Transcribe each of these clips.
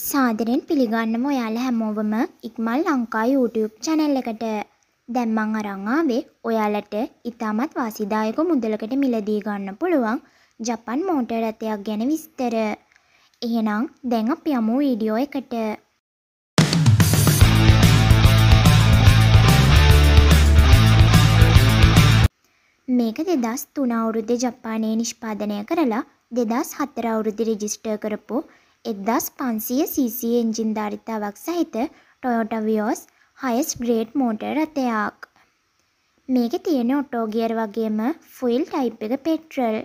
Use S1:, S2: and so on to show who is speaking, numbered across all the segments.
S1: සාදරෙන් පිළිගන්නම ඔයාලා හැමෝවම ඉක්මල් Lanka YouTube channel එකට. දැන් මං අරන් ආවේ ඔයාලට ඉතාමත් වාසිදායක මුදලකට මිලදී ගන්න පුළුවන් ජපන් මෝටර් රථයක් ගැන විස්තර. එහෙනම් දැන් අපි යමු වීඩියෝ එකට. මේක 2003 අවුරුද්දේ ජපානයේ නිෂ්පාදනය කරලා දෙදස් හතර අවුරුදි රෙජිස්ටර් කරපු එදස් පන්සිය CC එන්ජින් ධාරිතාවක් සහිත ටොයොට වියෝස් හයස් ග්‍රේට් මෝට රථයක්. මේක තියෙන ඔටෝගියර් වගේම ෆුයිල් ටයිප් එක පෙට්‍රල්.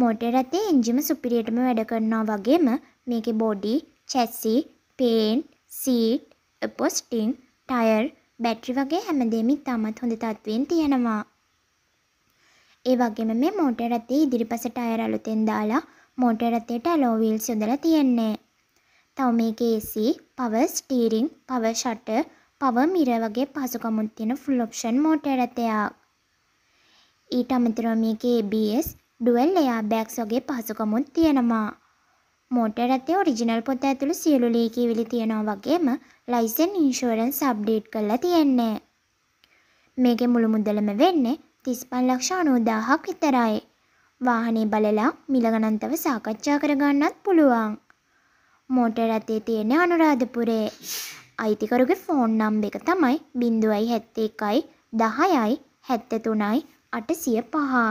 S1: මෝටර් රථේ එන්ජිම සුපිරියටම වැඩ කරනවා වගේම මේකේ බොඩි, චැසි, පේන්, සීට්, අපොස්ටින්, ටයර්, බැටරි වගේ හැමදේම ඉතාමත් හොඳ තත්ත්වයෙන් තියෙනවා. ඒ වගේම මේ මෝටර් රථේ ඉදිරිපස ටයර් අලුතෙන් දාලා මෝටර් රථයට ඇලෝ වීල්ස් යොදලා තියෙන්නේ. තව මේකේ AC, power steering, power shutter, power mirror වගේ පහසුකම් තියෙන full option මෝටර් රථයක්. ඊට අමතරව මේකේ ABS, dual airbags වගේ පහසුකම් තියෙනවා. මෝටර් රථයේ ඔරිජිනල් පොත ඇතුළු සියලු ලී කියවිලි තියෙනවා වගේම ලයිසන් ඉන්ෂුරන්ස් අප්ඩේට් කරලා තියෙන්නේ. මේකේ මුළු මුදලම වෙන්නේ 35 ලක්ෂ 90000ක් විතරයි. වාහනේ බලලා මිලගනන්තව සාකච්ඡා කරගන්නත් පුළුවන්. මෝටර් රථයේ තියෙන අනුරාධපුරේ අයිතිකරුගේ ෆෝන් නම්බ එක තමයි බිඳුවයි හැත්තේ එකයි දහයයි හැත්ත තුනයි අටසිය පහා.